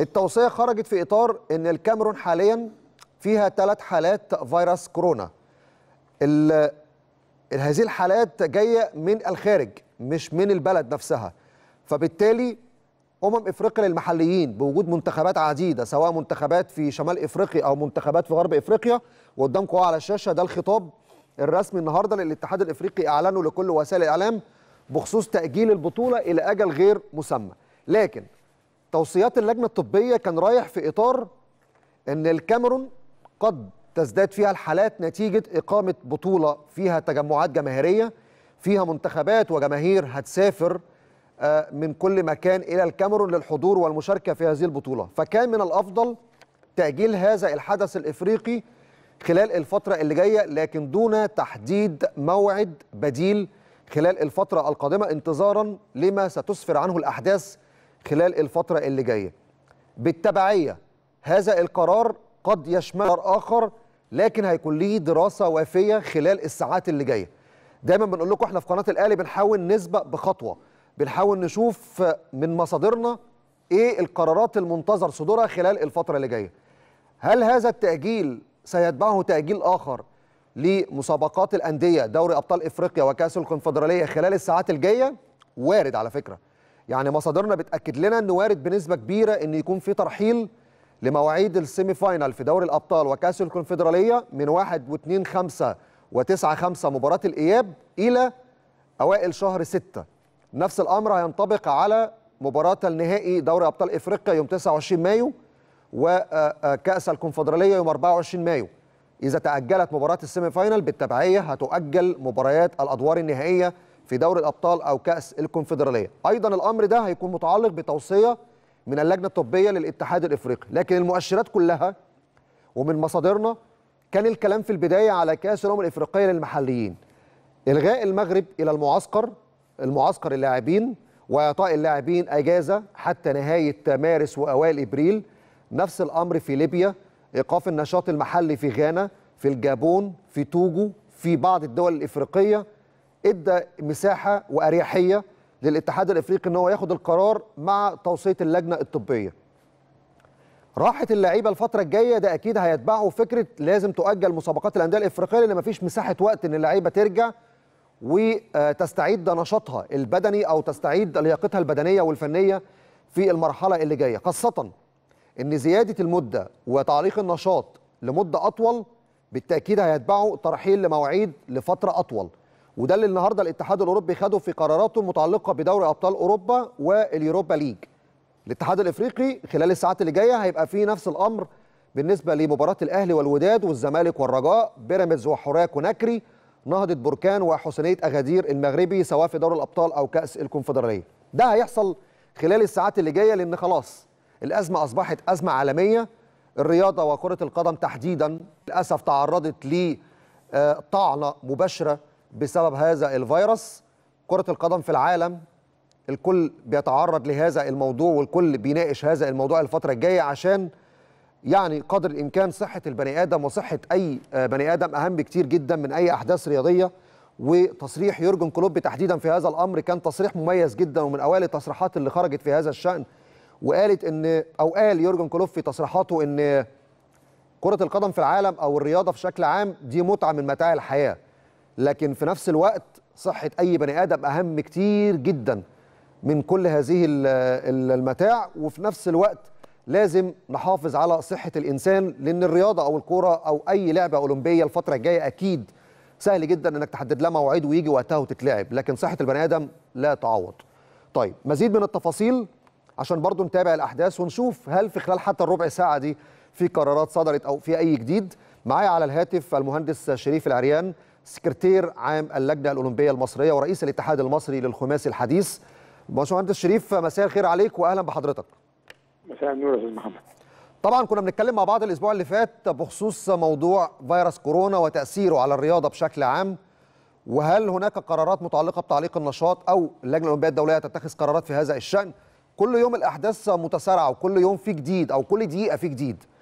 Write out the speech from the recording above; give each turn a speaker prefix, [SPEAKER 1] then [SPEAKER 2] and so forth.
[SPEAKER 1] التوصية خرجت في إطار أن الكاميرون حاليا فيها ثلاث حالات فيروس كورونا هذه الحالات جاية من الخارج مش من البلد نفسها فبالتالي أمم إفريقيا للمحليين بوجود منتخبات عديدة سواء منتخبات في شمال إفريقيا أو منتخبات في غرب إفريقيا وقدامكم على الشاشة ده الخطاب الرسمي النهاردة للاتحاد الإفريقي أعلنه لكل وسائل الإعلام بخصوص تأجيل البطولة إلى أجل غير مسمى لكن توصيات اللجنه الطبيه كان رايح في اطار ان الكاميرون قد تزداد فيها الحالات نتيجه اقامه بطوله فيها تجمعات جماهيريه فيها منتخبات وجماهير هتسافر آه، من كل مكان الى الكاميرون للحضور والمشاركه في هذه البطوله فكان من الافضل تاجيل هذا الحدث الافريقي خلال الفتره اللي جايه لكن دون تحديد موعد بديل خلال الفتره القادمه انتظارا لما ستسفر عنه الاحداث خلال الفترة اللي جاية بالتبعية هذا القرار قد يشمل آخر لكن هيكون ليه دراسة وافية خلال الساعات اللي جاية دايما بنقول لكم احنا في قناة الأهلي بنحاول نسبق بخطوة بنحاول نشوف من مصادرنا ايه القرارات المنتظر صدورها خلال الفترة اللي جاية هل هذا التأجيل سيتبعه تأجيل آخر لمسابقات الأندية دوري أبطال إفريقيا وكأس الكونفدرالية خلال الساعات الجاية وارد على فكرة يعني مصادرنا بتاكد لنا انه وارد بنسبه كبيره ان يكون في ترحيل لمواعيد السيمي فاينال في دوري الابطال وكاس الكونفدراليه من 1 و2 5 و9 5 مباراه الاياب الى اوائل شهر 6 نفس الامر هينطبق على مباراه النهائي دوري ابطال افريقيا يوم 29 مايو وكاس آه، آه، الكونفدراليه يوم 24 مايو اذا تاجلت مباراه السيمي فاينال بالتبعيه هتؤجل مباريات الادوار النهائيه في دوري الابطال او كاس الكونفدراليه ايضا الامر ده هيكون متعلق بتوصيه من اللجنه الطبيه للاتحاد الافريقي لكن المؤشرات كلها ومن مصادرنا كان الكلام في البدايه على كاس الامم الافريقيه للمحليين الغاء المغرب الى المعسكر المعسكر اللاعبين واعطاء اللاعبين اجازه حتى نهايه مارس واوائل ابريل نفس الامر في ليبيا ايقاف النشاط المحلي في غانا في الجابون في توجو في بعض الدول الافريقيه ادى مساحه واريحيه للاتحاد الافريقي ان هو ياخد القرار مع توصيه اللجنه الطبيه. راحه اللعيبه الفتره الجايه ده اكيد هيتبعه فكره لازم تؤجل مسابقات الانديه الافريقيه لان مفيش مساحه وقت ان اللعيبه ترجع وتستعيد نشاطها البدني او تستعيد لياقتها البدنيه والفنيه في المرحله اللي جايه خاصه ان زياده المده وتعليق النشاط لمده اطول بالتاكيد هيتبعه ترحيل لمواعيد لفتره اطول وده اللي النهارده الاتحاد الاوروبي خده في قراراته المتعلقه بدوري ابطال اوروبا واليوروبا ليج الاتحاد الافريقي خلال الساعات اللي جايه هيبقى فيه نفس الامر بالنسبه لمباراه الاهلي والوداد والزمالك والرجاء بيراميدز وحراك ونكري نهضه بركان وحسينيه اغادير المغربي سواء في دوري الابطال او كاس الكونفدراليه ده هيحصل خلال الساعات اللي جايه لان خلاص الازمه اصبحت ازمه عالميه الرياضه وكره القدم تحديدا للاسف تعرضت لطعنه مباشره بسبب هذا الفيروس كرة القدم في العالم الكل بيتعرض لهذا الموضوع والكل بيناقش هذا الموضوع الفترة الجاية عشان يعني قدر الإمكان صحة البني آدم وصحة أي آه، بني آدم أهم بكتير جدا من أي أحداث رياضية وتصريح يورجن كلوب تحديدا في هذا الأمر كان تصريح مميز جدا ومن أوائل التصريحات اللي خرجت في هذا الشأن وقالت إن أو قال يورجن كلوب في تصريحاته إن كرة القدم في العالم أو الرياضة في شكل عام دي متعة من متاع الحياة لكن في نفس الوقت صحه اي بني ادم اهم كتير جدا من كل هذه المتاع وفي نفس الوقت لازم نحافظ على صحه الانسان لان الرياضه او الكوره او اي لعبه اولمبيه الفتره الجايه اكيد سهل جدا انك تحدد لها موعد ويجي وقتها وتتلعب لكن صحه البني ادم لا تعوض طيب مزيد من التفاصيل عشان برضو نتابع الاحداث ونشوف هل في خلال حتى الربع ساعه دي في قرارات صدرت او في اي جديد معايا على الهاتف المهندس شريف العريان سكرتير عام اللجنه الاولمبيه المصريه ورئيس الاتحاد المصري للخماسي الحديث باشمهندس شريف مساء الخير عليك واهلا بحضرتك مساء النور يا استاذ محمد طبعا كنا بنتكلم مع بعض الاسبوع اللي فات بخصوص موضوع فيروس كورونا وتاثيره على الرياضه بشكل عام وهل هناك قرارات متعلقه بتعليق النشاط او اللجنه الاولمبيه الدوليه تتخذ قرارات في هذا الشان كل يوم الاحداث متسارعه وكل يوم في جديد او كل دقيقه في جديد